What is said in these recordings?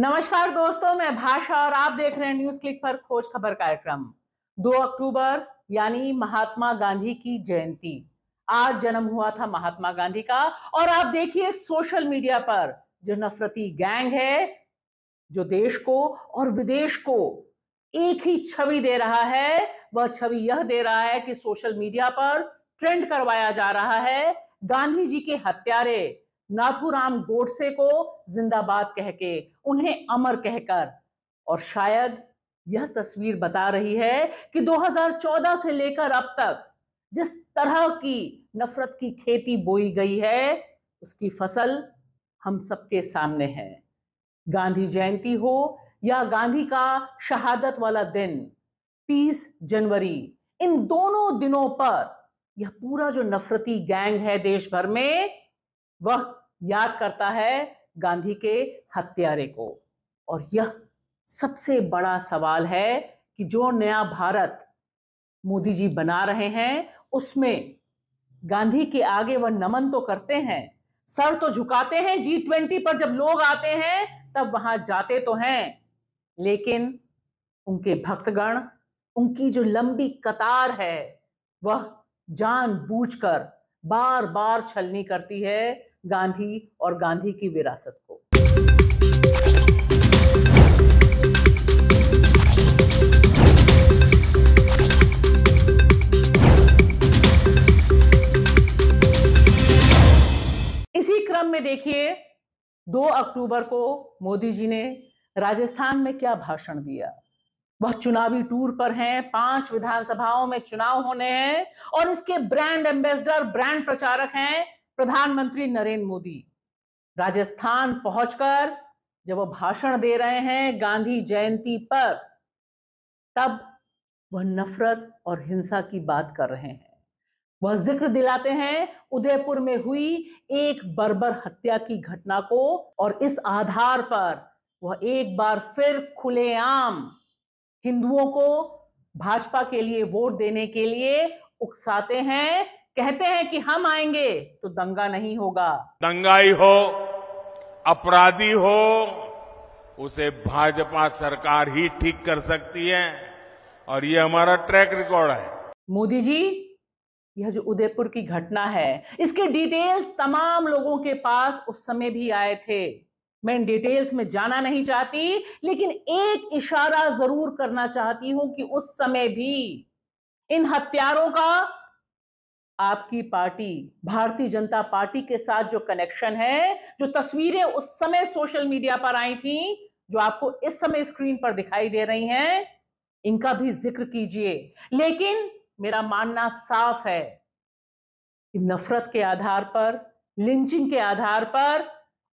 नमस्कार दोस्तों मैं भाषा और आप देख रहे हैं न्यूज क्लिक पर खोज खबर कार्यक्रम 2 अक्टूबर यानी महात्मा गांधी की जयंती आज जन्म हुआ था महात्मा गांधी का और आप देखिए सोशल मीडिया पर जो नफरती गैंग है जो देश को और विदेश को एक ही छवि दे रहा है वह छवि यह दे रहा है कि सोशल मीडिया पर ट्रेंड करवाया जा रहा है गांधी जी के हत्यारे नाथूराम गोडसे को जिंदाबाद कह के उन्हें अमर कहकर और शायद यह तस्वीर बता रही है कि 2014 से लेकर अब तक जिस तरह की नफरत की खेती बोई गई है उसकी फसल हम सबके सामने है गांधी जयंती हो या गांधी का शहादत वाला दिन 30 जनवरी इन दोनों दिनों पर यह पूरा जो नफरती गैंग है देश भर में वह याद करता है गांधी के हत्यारे को और यह सबसे बड़ा सवाल है कि जो नया भारत मोदी जी बना रहे हैं उसमें गांधी के आगे वह नमन तो करते हैं सर तो झुकाते हैं जी ट्वेंटी पर जब लोग आते हैं तब वहां जाते तो हैं लेकिन उनके भक्तगण उनकी जो लंबी कतार है वह जान बूझ बार बार छलनी करती है गांधी और गांधी की विरासत को इसी क्रम में देखिए 2 अक्टूबर को मोदी जी ने राजस्थान में क्या भाषण दिया वह चुनावी टूर पर हैं पांच विधानसभाओं में चुनाव होने हैं और इसके ब्रांड एम्बेसडर ब्रांड प्रचारक हैं प्रधानमंत्री नरेंद्र मोदी राजस्थान पहुंचकर जब वो भाषण दे रहे हैं गांधी जयंती पर तब वह नफरत और हिंसा की बात कर रहे हैं वह जिक्र दिलाते हैं उदयपुर में हुई एक बर्बर हत्या की घटना को और इस आधार पर वह एक बार फिर खुलेआम हिंदुओं को भाजपा के लिए वोट देने के लिए उकसाते हैं कहते हैं कि हम आएंगे तो दंगा नहीं होगा दंगाई हो अपराधी हो उसे भाजपा सरकार ही ठीक कर सकती है और ये हमारा ट्रैक रिकॉर्ड है मोदी जी यह जो उदयपुर की घटना है इसके डिटेल्स तमाम लोगों के पास उस समय भी आए थे मैं इन डिटेल्स में जाना नहीं चाहती लेकिन एक इशारा जरूर करना चाहती हूं कि उस समय भी इन हत्यारों का आपकी पार्टी भारतीय जनता पार्टी के साथ जो कनेक्शन है जो तस्वीरें उस समय सोशल मीडिया पर आई थी जो आपको इस समय स्क्रीन पर दिखाई दे रही हैं इनका भी जिक्र कीजिए लेकिन मेरा मानना साफ है कि नफरत के आधार पर लिंचिंग के आधार पर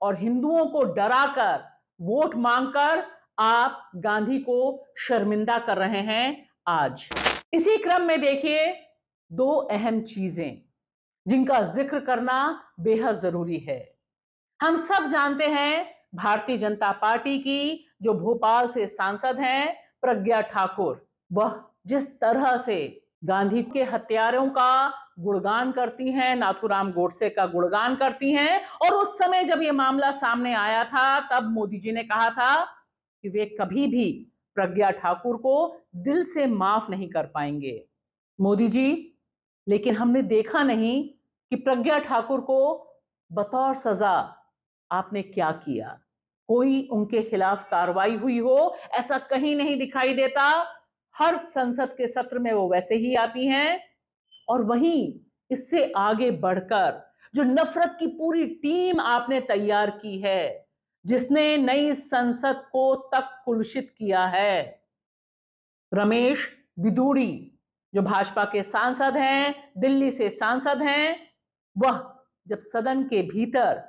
और हिंदुओं को डराकर वोट मांगकर आप गांधी को शर्मिंदा कर रहे हैं आज इसी क्रम में देखिए दो अहम चीजें जिनका जिक्र करना बेहद जरूरी है हम सब जानते हैं भारतीय जनता पार्टी की जो भोपाल से सांसद हैं प्रज्ञा ठाकुर वह जिस तरह से गांधी के हत्यारों का गुणगान करती हैं नाथुराम गोडसे का गुणगान करती हैं और उस समय जब ये मामला सामने आया था तब मोदी जी ने कहा था कि वे कभी भी प्रज्ञा ठाकुर को दिल से माफ नहीं कर पाएंगे मोदी जी लेकिन हमने देखा नहीं कि प्रज्ञा ठाकुर को बतौर सजा आपने क्या किया कोई उनके खिलाफ कार्रवाई हुई हो ऐसा कहीं नहीं दिखाई देता हर संसद के सत्र में वो वैसे ही आती हैं और वहीं इससे आगे बढ़कर जो नफरत की पूरी टीम आपने तैयार की है जिसने नई संसद को तक कुलशित किया है रमेश बिदूड़ी जो भाजपा के सांसद हैं दिल्ली से सांसद हैं वह जब सदन के भीतर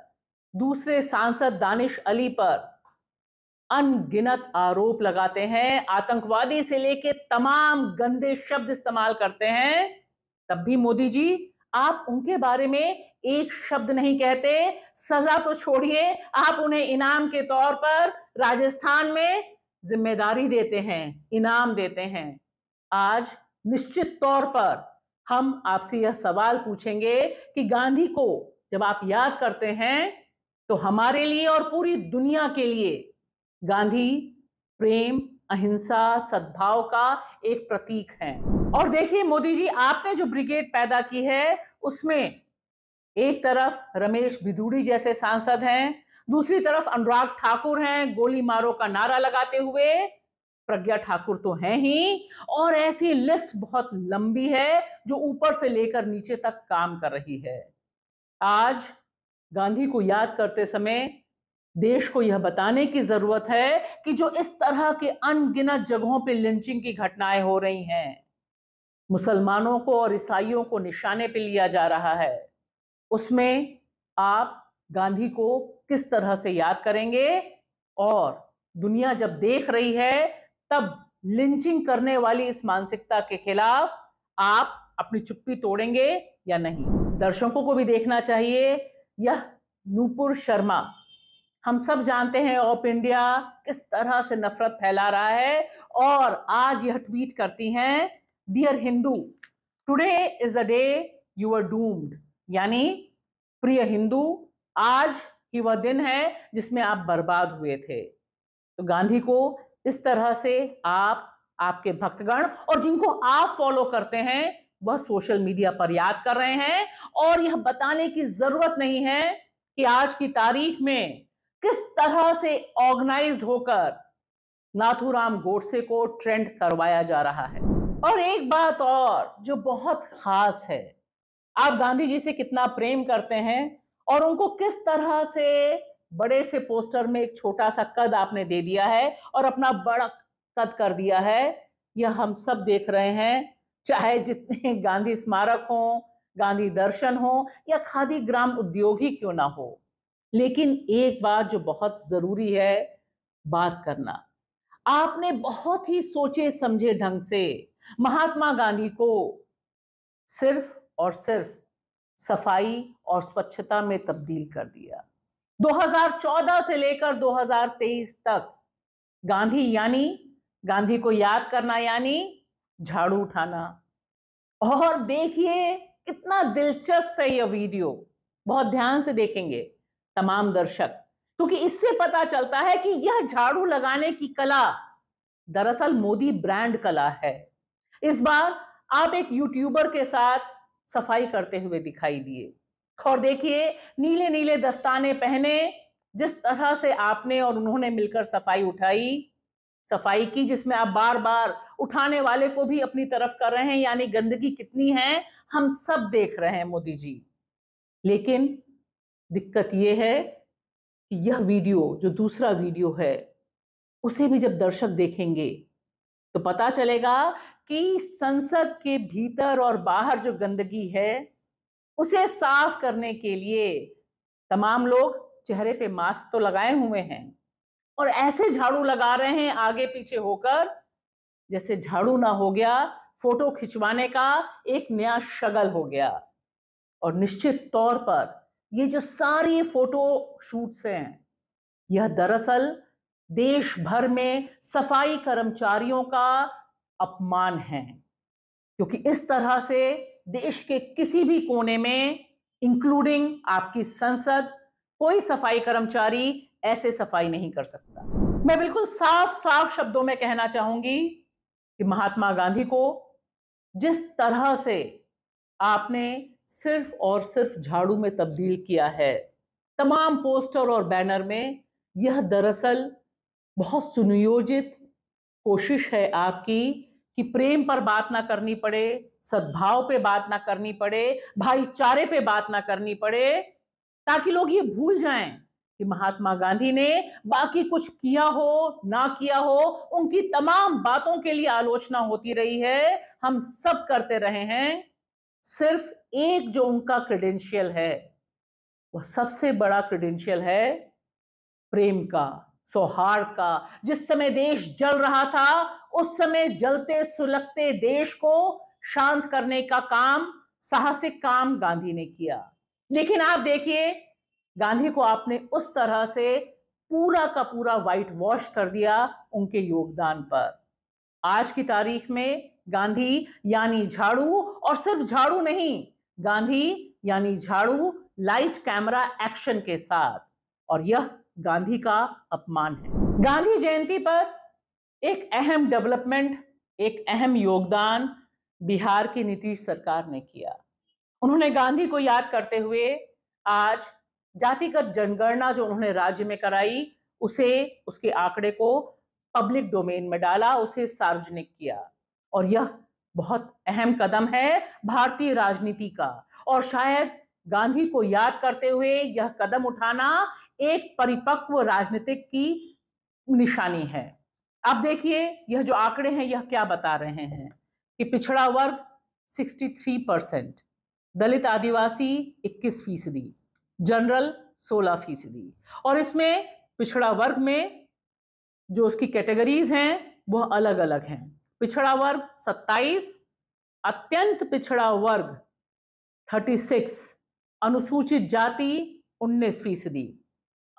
दूसरे सांसद दानिश अली पर अनगिनत आरोप लगाते हैं आतंकवादी से लेके तमाम गंदे शब्द इस्तेमाल करते हैं तब भी मोदी जी आप उनके बारे में एक शब्द नहीं कहते सजा तो छोड़िए आप उन्हें इनाम के तौर पर राजस्थान में जिम्मेदारी देते हैं इनाम देते हैं आज निश्चित तौर पर हम आपसे यह सवाल पूछेंगे कि गांधी को जब आप याद करते हैं तो हमारे लिए और पूरी दुनिया के लिए गांधी प्रेम अहिंसा सद्भाव का एक प्रतीक है और देखिए मोदी जी आपने जो ब्रिगेड पैदा की है उसमें एक तरफ रमेश भिदूड़ी जैसे सांसद हैं दूसरी तरफ अनुराग ठाकुर हैं गोली मारो का नारा लगाते हुए प्रज्ञा ठाकुर तो हैं ही और ऐसी लिस्ट बहुत लंबी है जो ऊपर से लेकर नीचे तक काम कर रही है आज गांधी को याद करते समय देश को यह बताने की जरूरत है कि जो इस तरह के अनगिनत जगहों पर लिंचिंग की घटनाएं हो रही हैं मुसलमानों को और ईसाइयों को निशाने पर लिया जा रहा है उसमें आप गांधी को किस तरह से याद करेंगे और दुनिया जब देख रही है तब लिंचिंग करने वाली इस मानसिकता के खिलाफ आप अपनी चुप्पी तोड़ेंगे या नहीं दर्शकों को भी देखना चाहिए यह नूपुर शर्मा हम सब जानते हैं ऑप इंडिया किस तरह से नफरत फैला रहा है और आज यह ट्वीट करती हैं dear Hindu today is the day you are doomed यानी प्रिय हिंदू आज ही वह दिन है जिसमें आप बर्बाद हुए थे तो गांधी को इस तरह से आप आपके भक्तगण और जिनको आप फॉलो करते हैं वह सोशल मीडिया पर याद कर रहे हैं और यह बताने की जरूरत नहीं है कि आज की तारीख में किस तरह से ऑर्गेनाइज्ड होकर नाथूराम गोडसे को ट्रेंड करवाया जा रहा है और एक बात और जो बहुत खास है आप गांधी जी से कितना प्रेम करते हैं और उनको किस तरह से बड़े से पोस्टर में एक छोटा सा कद आपने दे दिया है और अपना बड़ा कद कर दिया है यह हम सब देख रहे हैं चाहे जितने गांधी स्मारक हो गांधी दर्शन हो या खादी ग्राम उद्योग ही क्यों ना हो लेकिन एक बात जो बहुत जरूरी है बात करना आपने बहुत ही सोचे समझे ढंग से महात्मा गांधी को सिर्फ और सिर्फ सफाई और स्वच्छता में तब्दील कर दिया 2014 से लेकर 2023 तक गांधी यानी गांधी को याद करना यानी झाड़ू उठाना और देखिए कितना दिलचस्प है यह वीडियो बहुत ध्यान से देखेंगे तमाम दर्शक क्योंकि इससे पता चलता है कि यह झाड़ू लगाने की कला दरअसल मोदी ब्रांड कला है इस बार आप एक यूट्यूबर के साथ सफाई करते हुए दिखाई दिए और देखिए नीले नीले दस्ताने पहने जिस तरह से आपने और उन्होंने मिलकर सफाई उठाई सफाई की जिसमें आप बार बार उठाने वाले को भी अपनी तरफ कर रहे हैं यानी गंदगी कितनी है हम सब देख रहे हैं मोदी जी लेकिन दिक्कत यह है कि यह वीडियो जो दूसरा वीडियो है उसे भी जब दर्शक देखेंगे तो पता चलेगा कि संसद के भीतर और बाहर जो गंदगी है उसे साफ करने के लिए तमाम लोग चेहरे पे मास्क तो लगाए हुए हैं और ऐसे झाड़ू लगा रहे हैं आगे पीछे होकर जैसे झाड़ू ना हो गया फोटो खिंचवाने का एक नया शगल हो गया और निश्चित तौर पर ये जो सारी फोटो शूट्स हैं यह दरअसल देश भर में सफाई कर्मचारियों का अपमान है क्योंकि इस तरह से देश के किसी भी कोने में इंक्लूडिंग आपकी संसद कोई सफाई कर्मचारी ऐसे सफाई नहीं कर सकता मैं बिल्कुल साफ साफ शब्दों में कहना चाहूंगी कि महात्मा गांधी को जिस तरह से आपने सिर्फ और सिर्फ झाड़ू में तब्दील किया है तमाम पोस्टर और बैनर में यह दरअसल बहुत सुनियोजित कोशिश है आपकी कि प्रेम पर बात ना करनी पड़े सद्भाव पे बात ना करनी पड़े भाईचारे पे बात ना करनी पड़े ताकि लोग ये भूल जाएं कि महात्मा गांधी ने बाकी कुछ किया हो ना किया हो उनकी तमाम बातों के लिए आलोचना होती रही है हम सब करते रहे हैं सिर्फ एक जो उनका क्रेडेंशियल है वह सबसे बड़ा क्रेडेंशियल है प्रेम का सौहार्द का जिस समय देश जल रहा था उस समय जलते सुलगते देश को शांत करने का काम साहसिक काम गांधी ने किया लेकिन आप देखिए गांधी को आपने उस तरह से पूरा का पूरा वाइट वॉश कर दिया उनके योगदान पर आज की तारीख में गांधी यानी झाड़ू और सिर्फ झाड़ू नहीं गांधी यानी झाड़ू लाइट कैमरा एक्शन के साथ और यह गांधी का अपमान है गांधी जयंती पर एक अहम डेवलपमेंट एक अहम योगदान बिहार की नीतीश सरकार ने किया उन्होंने गांधी को याद करते हुए आज जातिगत जनगणना जो उन्होंने राज्य में कराई उसे उसके आंकड़े को पब्लिक डोमेन में डाला उसे सार्वजनिक किया और यह बहुत अहम कदम है भारतीय राजनीति का और शायद गांधी को याद करते हुए यह कदम उठाना एक परिपक्व राजनीतिक की निशानी है आप देखिए यह जो आंकड़े हैं यह क्या बता रहे हैं कि पिछड़ा वर्ग 63 परसेंट दलित आदिवासी 21 फीसदी जनरल 16 फीसदी और इसमें पिछड़ा वर्ग में जो उसकी कैटेगरीज हैं वह अलग अलग हैं पिछड़ा वर्ग 27 अत्यंत पिछड़ा वर्ग 36 अनुसूचित जाति 19 फीसदी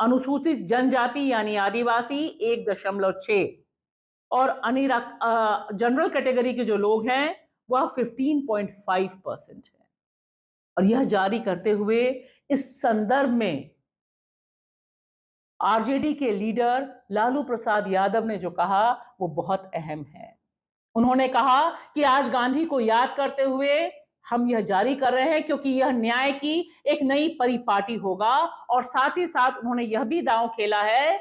अनुसूचित जनजाति यानी आदिवासी एक दशमलव छः और अनिरा जनरल कैटेगरी के जो लोग हैं वह 15.5 परसेंट है और यह जारी करते हुए इस संदर्भ में आरजेडी के लीडर लालू प्रसाद यादव ने जो कहा वो बहुत अहम है उन्होंने कहा कि आज गांधी को याद करते हुए हम यह जारी कर रहे हैं क्योंकि यह न्याय की एक नई परिपाटी होगा और साथ ही साथ उन्होंने यह भी दांव खेला है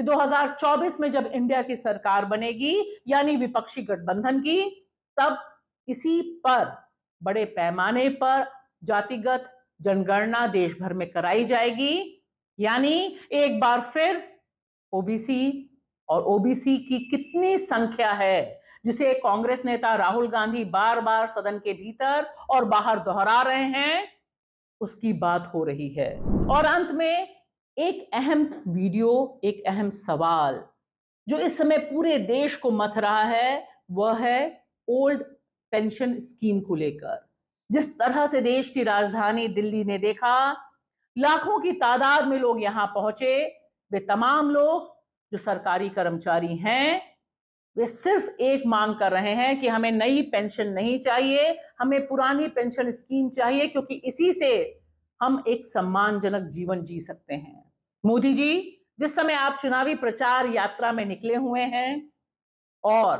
कि 2024 में जब इंडिया की सरकार बनेगी यानी विपक्षी गठबंधन की तब इसी पर बड़े पैमाने पर जातिगत जनगणना देश भर में कराई जाएगी यानी एक बार फिर ओबीसी और ओबीसी की कितनी संख्या है जिसे कांग्रेस नेता राहुल गांधी बार बार सदन के भीतर और बाहर दोहरा रहे हैं उसकी बात हो रही है और अंत में एक अहम वीडियो एक अहम सवाल जो इस समय पूरे देश को मथ रहा है वह है ओल्ड पेंशन स्कीम को लेकर जिस तरह से देश की राजधानी दिल्ली ने देखा लाखों की तादाद में लोग यहां पहुंचे वे तमाम लोग जो सरकारी कर्मचारी हैं वे सिर्फ एक मांग कर रहे हैं कि हमें नई पेंशन नहीं चाहिए हमें पुरानी पेंशन स्कीम चाहिए क्योंकि इसी से हम एक सम्मानजनक जीवन जी सकते हैं मोदी जी जिस समय आप चुनावी प्रचार यात्रा में निकले हुए हैं और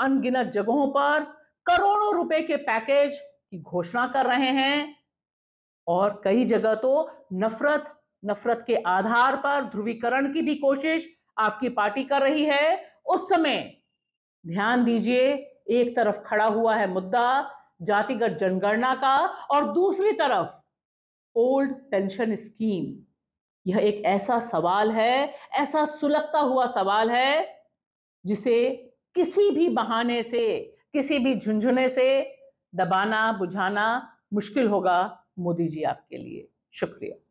अनगिनत जगहों पर करोड़ों रुपए के पैकेज की घोषणा कर रहे हैं और कई जगह तो नफरत नफरत के आधार पर ध्रुवीकरण की भी कोशिश आपकी पार्टी कर रही है उस समय ध्यान दीजिए एक तरफ खड़ा हुआ है मुद्दा जातिगत जनगणना का और दूसरी तरफ ओल्ड पेंशन स्कीम यह एक ऐसा सवाल है ऐसा सुलगता हुआ सवाल है जिसे किसी भी बहाने से किसी भी झुंझुने से दबाना बुझाना मुश्किल होगा मोदी जी आपके लिए शुक्रिया